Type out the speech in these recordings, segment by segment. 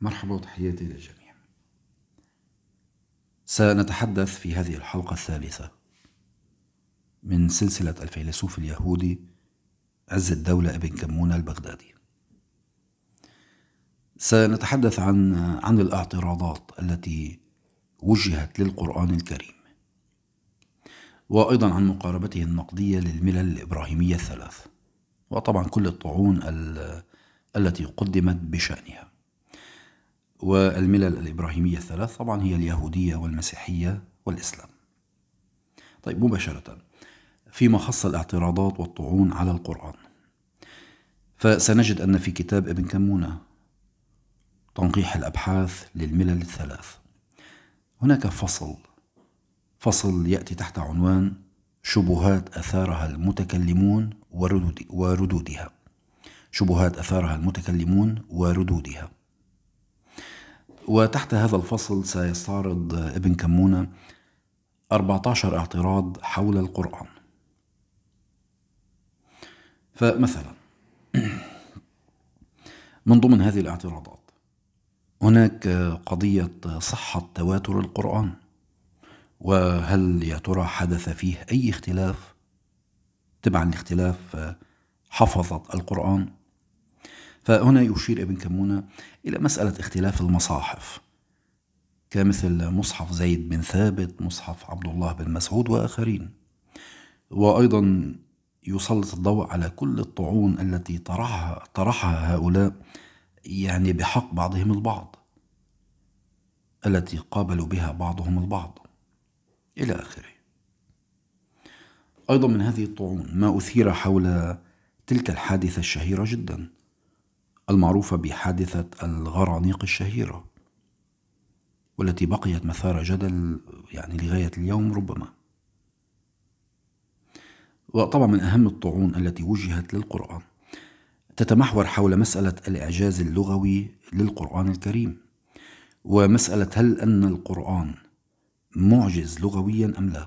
مرحبا وتحياتي للجميع. سنتحدث في هذه الحلقة الثالثة من سلسلة الفيلسوف اليهودي عز الدولة ابن كمونة البغدادي. سنتحدث عن عن الاعتراضات التي وجهت للقرآن الكريم. وأيضا عن مقاربته النقدية للملل الإبراهيمية الثلاث وطبعا كل الطعون التي قدمت بشأنها والملل الإبراهيمية الثلاث طبعا هي اليهودية والمسيحية والإسلام طيب مباشرة فيما خص الاعتراضات والطعون على القرآن فسنجد أن في كتاب ابن كمونة تنقيح الأبحاث للملل الثلاث هناك فصل فصل يأتي تحت عنوان شبهات أثارها المتكلمون وردودها شبهات أثارها المتكلمون وردودها وتحت هذا الفصل سيستعرض ابن كمونة 14 اعتراض حول القرآن فمثلا من ضمن هذه الاعتراضات هناك قضية صحة تواتر القرآن وهل يا ترى حدث فيه أي اختلاف؟ تبعا لاختلاف حفظة القرآن فهنا يشير ابن كمونة إلى مسألة اختلاف المصاحف كمثل مصحف زيد بن ثابت مصحف عبد الله بن مسعود وآخرين وأيضا يسلط الضوء على كل الطعون التي طرحها, طرحها هؤلاء يعني بحق بعضهم البعض التي قابلوا بها بعضهم البعض إلى آخره أيضا من هذه الطعون ما أثير حول تلك الحادثة الشهيرة جدا المعروفة بحادثة الغرانيق الشهيرة والتي بقيت مثار جدل يعني لغاية اليوم ربما وطبعا من أهم الطعون التي وجهت للقرآن تتمحور حول مسألة الإعجاز اللغوي للقرآن الكريم ومسألة هل أن القرآن معجز لغويا أم لا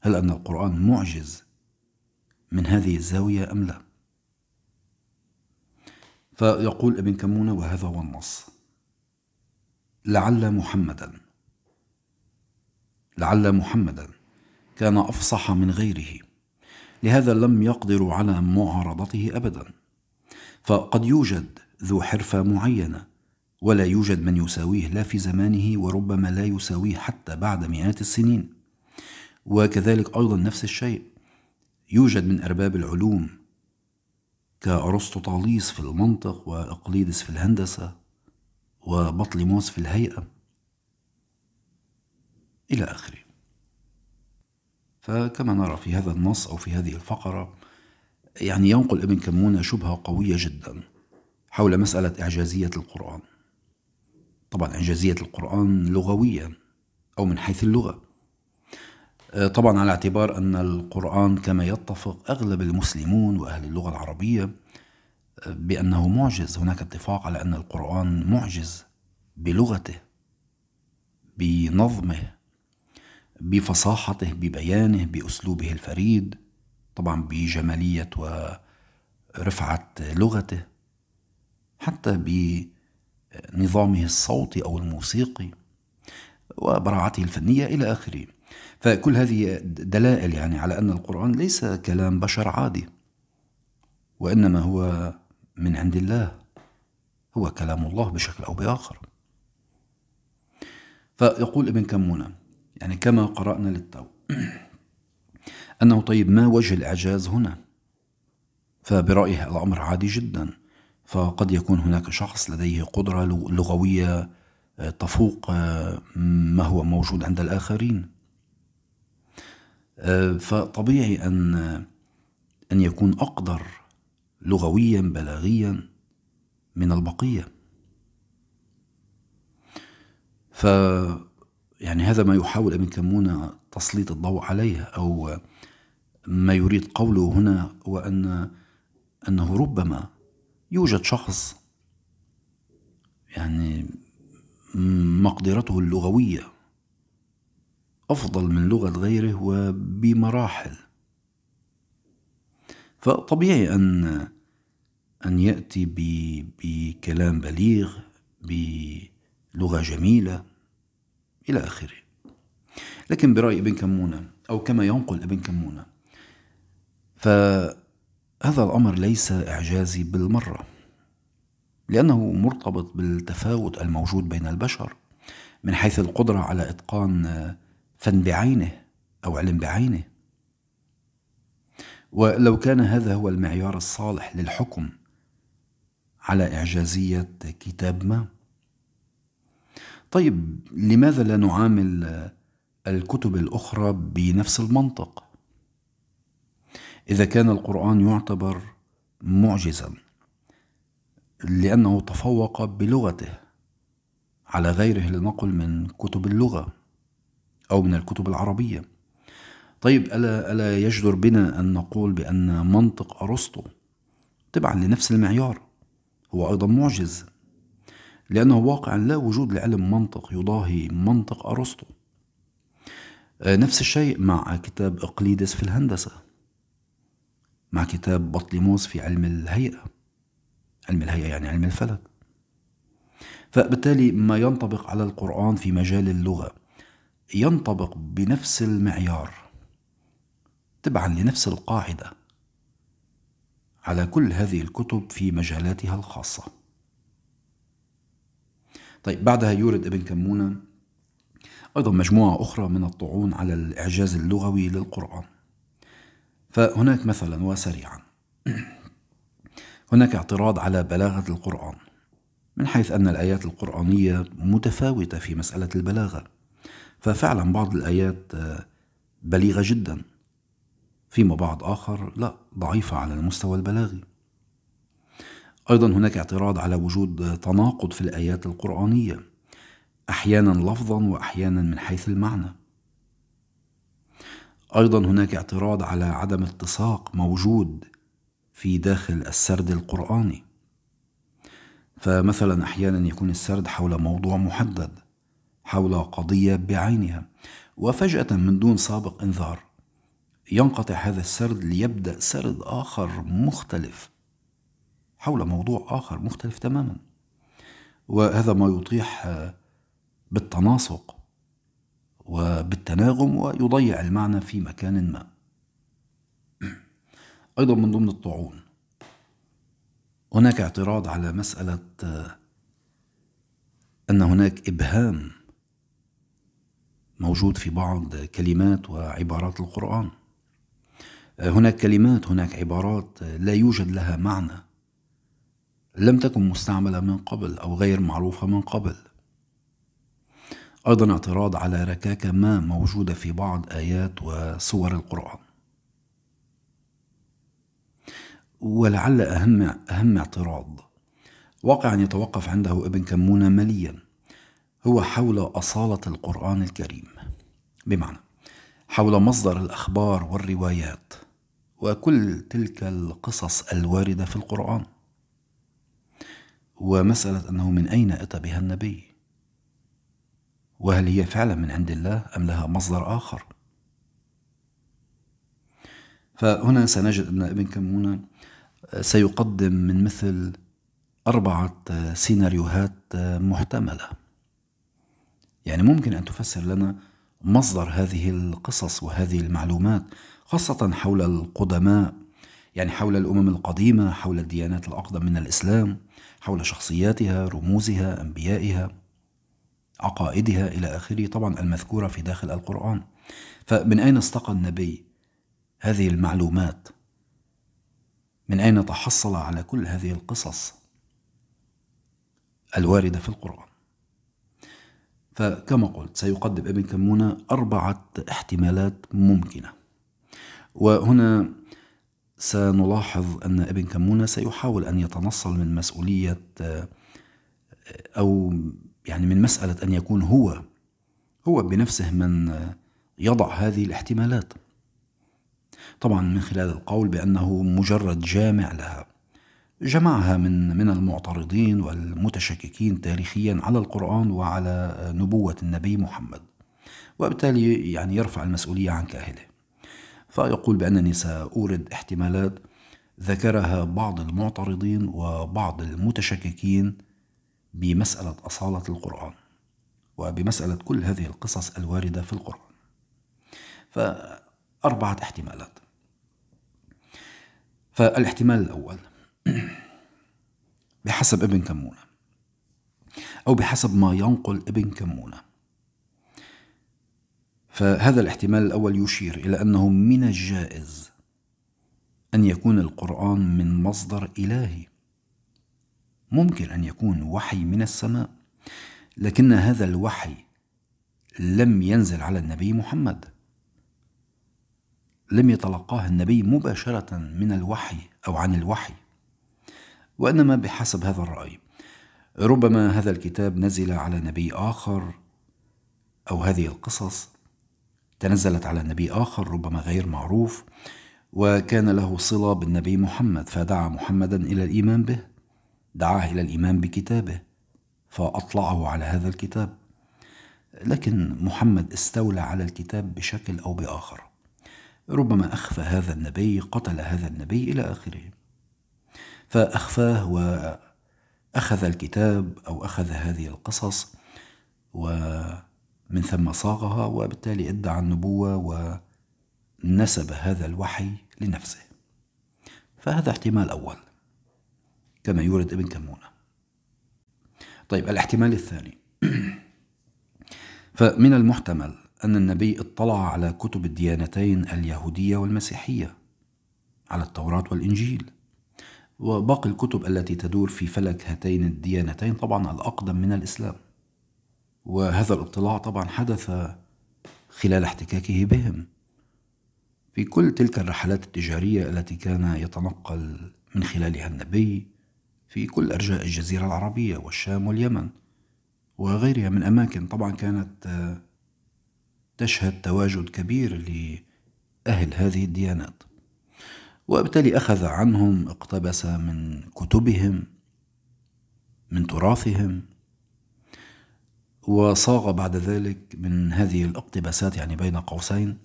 هل أن القرآن معجز من هذه الزاوية أم لا فيقول ابن كمونة وهذا هو النص لعل محمدا لعل محمدا كان أفصح من غيره لهذا لم يقدروا على معارضته أبدا فقد يوجد ذو حرفة معينة ولا يوجد من يساويه لا في زمانه وربما لا يساويه حتى بعد مئات السنين وكذلك أيضا نفس الشيء يوجد من أرباب العلوم كأرسطو طاليس في المنطق وأقليدس في الهندسة وبطليموس في الهيئة إلى آخره فكما نرى في هذا النص أو في هذه الفقرة يعني ينقل ابن كمون شبهة قوية جدا حول مسألة إعجازية القرآن طبعا إعجازية القرآن لغويا أو من حيث اللغة آه، طبعا على اعتبار أن القرآن كما يتفق أغلب المسلمون وأهل اللغة العربية آه، بأنه معجز هناك اتفاق على أن القرآن معجز بلغته بنظمه بفصاحته ببيانه بأسلوبه الفريد طبعا بجمالية ورفعة لغته حتى بنظامه الصوتي أو الموسيقي وبراعته الفنية إلى آخره فكل هذه دلائل يعني على أن القرآن ليس كلام بشر عادي وإنما هو من عند الله هو كلام الله بشكل أو بآخر فيقول ابن كمونة يعني كما قرأنا للتو أنه طيب ما وجه الإعجاز هنا فبرأيه الأمر عادي جدا فقد يكون هناك شخص لديه قدرة لغوية تفوق آه، ما هو موجود عند الآخرين آه، فطبيعي أن آه، أن يكون أقدر لغويا بلاغيا من البقية ف يعني هذا ما يحاول ابن كمون تسليط الضوء عليه أو آه، ما يريد قوله هنا هو أن أنه ربما يوجد شخص يعني مقدرته اللغويه أفضل من لغة غيره وبمراحل فطبيعي أن أن يأتي بكلام بليغ بلغة جميلة إلى آخره لكن برأي ابن كمونة أو كما ينقل ابن كمونة فهذا الأمر ليس إعجازي بالمرة لأنه مرتبط بالتفاوت الموجود بين البشر من حيث القدرة على إتقان فن بعينه أو علم بعينه ولو كان هذا هو المعيار الصالح للحكم على إعجازية كتاب ما طيب لماذا لا نعامل الكتب الأخرى بنفس المنطق إذا كان القرآن يعتبر معجزا لأنه تفوق بلغته على غيره لنقل من كتب اللغة أو من الكتب العربية طيب ألا, ألا يجدر بنا أن نقول بأن منطق أرسطو تبعا لنفس المعيار هو أيضا معجز لأنه واقعا لا وجود لعلم منطق يضاهي منطق أرسطو آه، نفس الشيء مع كتاب إقليدس في الهندسة مع كتاب بطليموس في علم الهيئة علم الهيئة يعني علم الفلك فبالتالي ما ينطبق على القرآن في مجال اللغة ينطبق بنفس المعيار تبعا لنفس القاعده على كل هذه الكتب في مجالاتها الخاصه طيب بعدها يورد ابن كمونه ايضا مجموعه اخرى من الطعون على الاعجاز اللغوي للقران فهناك مثلا وسريعا هناك اعتراض على بلاغه القران من حيث ان الايات القرانيه متفاوته في مساله البلاغه ففعلا بعض الآيات آه، بليغة جدا فيما بعض آخر لا ضعيفة على المستوى البلاغي أيضا هناك اعتراض على وجود تناقض في الآيات القرآنية أحيانا لفظا وأحيانا من حيث المعنى أيضا هناك اعتراض على عدم اتساق موجود في داخل السرد القرآني فمثلا أحيانا يكون السرد حول موضوع محدد حول قضية بعينها وفجأة من دون سابق إنذار ينقطع هذا السرد ليبدأ سرد آخر مختلف حول موضوع آخر مختلف تماما وهذا ما يطيح بالتناسق وبالتناغم ويضيع المعنى في مكان ما أيضا من ضمن الطعون هناك اعتراض على مسألة أن هناك إبهام موجود في بعض كلمات وعبارات القرآن هناك كلمات هناك عبارات لا يوجد لها معنى لم تكن مستعملة من قبل أو غير معروفة من قبل أيضا اعتراض على ركاكة ما موجودة في بعض آيات وسور القرآن ولعل أهم, أهم اعتراض واقع يتوقف عنده ابن كمونة مليا هو حول أصالة القرآن الكريم بمعنى حول مصدر الأخبار والروايات وكل تلك القصص الواردة في القرآن ومسألة أنه من أين أتى بها النبي وهل هي فعلا من عند الله أم لها مصدر آخر فهنا سنجد أن ابن كمونة سيقدم من مثل أربعة سيناريوهات محتملة يعني ممكن أن تفسر لنا مصدر هذه القصص وهذه المعلومات خاصة حول القدماء يعني حول الأمم القديمة حول الديانات الأقدم من الإسلام حول شخصياتها رموزها أنبيائها عقائدها إلى آخره طبعا المذكورة في داخل القرآن فمن أين استقى النبي هذه المعلومات من أين تحصل على كل هذه القصص الواردة في القرآن فكما قلت سيقدم ابن كمونة أربعة احتمالات ممكنة وهنا سنلاحظ أن ابن كمونة سيحاول أن يتنصل من مسؤولية آه، أو يعني من مسألة أن يكون هو هو بنفسه من آه، يضع هذه الاحتمالات طبعا من خلال القول بأنه مجرد جامع لها جمعها من من المعترضين والمتشككين تاريخيا على القرآن وعلى نبوة النبي محمد وبالتالي يعني يرفع المسؤولية عن كاهله فيقول بأنني سأورد احتمالات ذكرها بعض المعترضين وبعض المتشككين بمسألة أصالة القرآن وبمسألة كل هذه القصص الواردة في القرآن فأربعة احتمالات فالاحتمال الأول بحسب ابن كمونة أو بحسب ما ينقل ابن كمونة فهذا الاحتمال الأول يشير إلى أنه من الجائز أن يكون القرآن من مصدر إلهي ممكن أن يكون وحي من السماء لكن هذا الوحي لم ينزل على النبي محمد لم يتلقاه النبي مباشرة من الوحي أو عن الوحي وإنما بحسب هذا الرأي ربما هذا الكتاب نزل على نبي آخر أو هذه القصص تنزلت على نبي آخر ربما غير معروف وكان له صلة بالنبي محمد فدعا محمدا إلى الإيمان به دعاه إلى الإيمان بكتابه فأطلعه على هذا الكتاب لكن محمد استولى على الكتاب بشكل أو بآخر ربما أخفى هذا النبي قتل هذا النبي إلى آخره فأخفاه وأخذ الكتاب أو أخذ هذه القصص ومن ثم صاغها وبالتالي ادعى النبوة ونسب هذا الوحي لنفسه فهذا احتمال أول كما يورد ابن كمونة طيب الاحتمال الثاني فمن المحتمل أن النبي اطلع على كتب الديانتين اليهودية والمسيحية على التوراة والإنجيل وباقي الكتب التي تدور في فلك هاتين الديانتين طبعا الأقدم من الإسلام وهذا الاطلاع طبعا حدث خلال احتكاكه بهم في كل تلك الرحلات التجارية التي كان يتنقل من خلالها النبي في كل أرجاء الجزيرة العربية والشام واليمن وغيرها من أماكن طبعا كانت تشهد تواجد كبير لأهل هذه الديانات وبالتالي أخذ عنهم اقتبس من كتبهم من تراثهم وصاغ بعد ذلك من هذه الاقتباسات يعني بين قوسين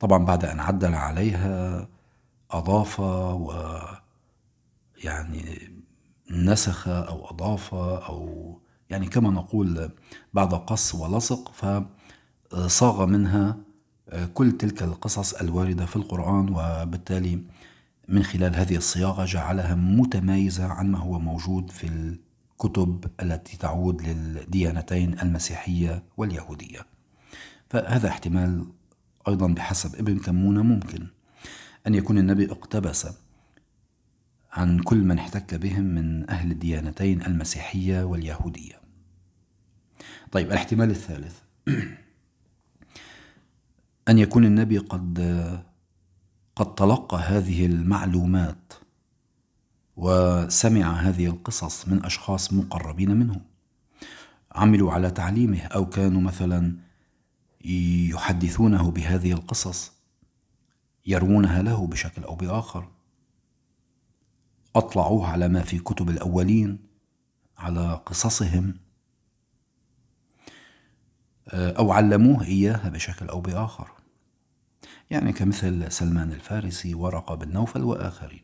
طبعا بعد أن عدل عليها أضاف و يعني نسخ أو أضاف أو يعني كما نقول بعد قص ولصق فصاغ منها كل تلك القصص الواردة في القرآن وبالتالي من خلال هذه الصياغة جعلها متمايزة عن ما هو موجود في الكتب التي تعود للديانتين المسيحية واليهودية فهذا احتمال أيضا بحسب ابن كمونة ممكن أن يكون النبي اقتبس عن كل من احتك بهم من أهل الديانتين المسيحية واليهودية طيب الاحتمال الثالث أن يكون النبي قد قد تلقى هذه المعلومات وسمع هذه القصص من أشخاص مقربين منه عملوا على تعليمه أو كانوا مثلا يحدثونه بهذه القصص يروونها له بشكل أو بآخر أطلعوه على ما في كتب الأولين على قصصهم أو علموه إياها بشكل أو بآخر يعني كمثل سلمان الفارسي ورقة بن نوفل وآخرين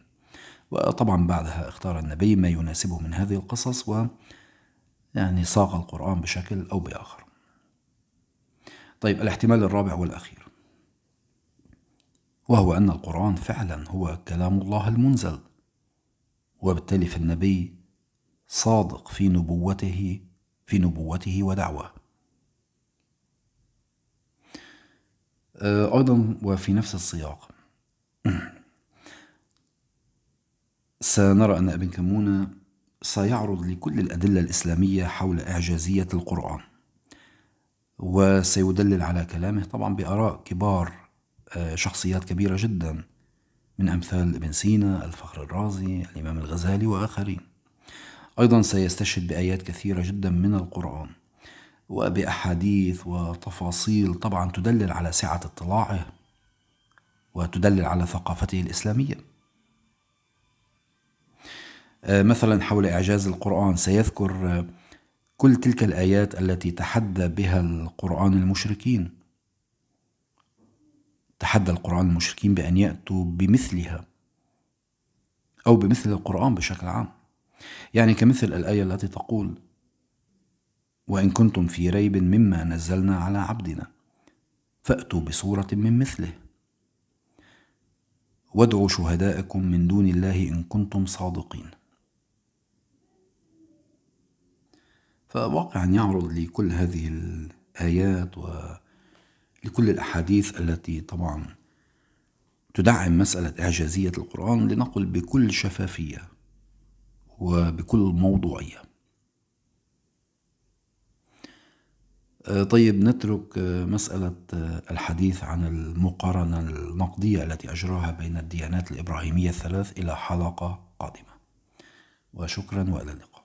وطبعا بعدها اختار النبي ما يناسبه من هذه القصص و يعني صاغ القرآن بشكل أو بآخر طيب الاحتمال الرابع والأخير وهو أن القرآن فعلا هو كلام الله المنزل وبالتالي فالنبي صادق في نبوته في نبوته ودعوه آه، أيضا وفي نفس السياق سنرى أن ابن كمونة سيعرض لكل الأدلة الإسلامية حول إعجازية القرآن وسيدلل على كلامه طبعا بآراء كبار آه، شخصيات كبيرة جدا من أمثال ابن سينا الفخر الرازي الإمام الغزالي وآخرين أيضا سيستشهد بآيات كثيرة جدا من القرآن وبأحاديث وتفاصيل طبعا تدلل على سعة اطلاعه وتدلل على ثقافته الإسلامية آه، مثلا حول إعجاز القرآن سيذكر آه، كل تلك الآيات التي تحدى بها القرآن المشركين تحدى القرآن المشركين بأن يأتوا بمثلها أو بمثل القرآن بشكل عام يعني كمثل الآية التي تقول وإن كنتم في ريب مما نزلنا على عبدنا فأتوا بصورة من مثله وادعوا شهداءكم من دون الله إن كنتم صادقين فواقعا يعرض لكل هذه الآيات ولكل الأحاديث التي طبعا تدعم مسألة إعجازية القرآن لنقل بكل شفافية وبكل موضوعية آه، طيب نترك آه، مسألة آه، الحديث عن المقارنة النقدية التي أجراها بين الديانات الإبراهيمية الثلاث إلى حلقة قادمة وشكرا وإلى اللقاء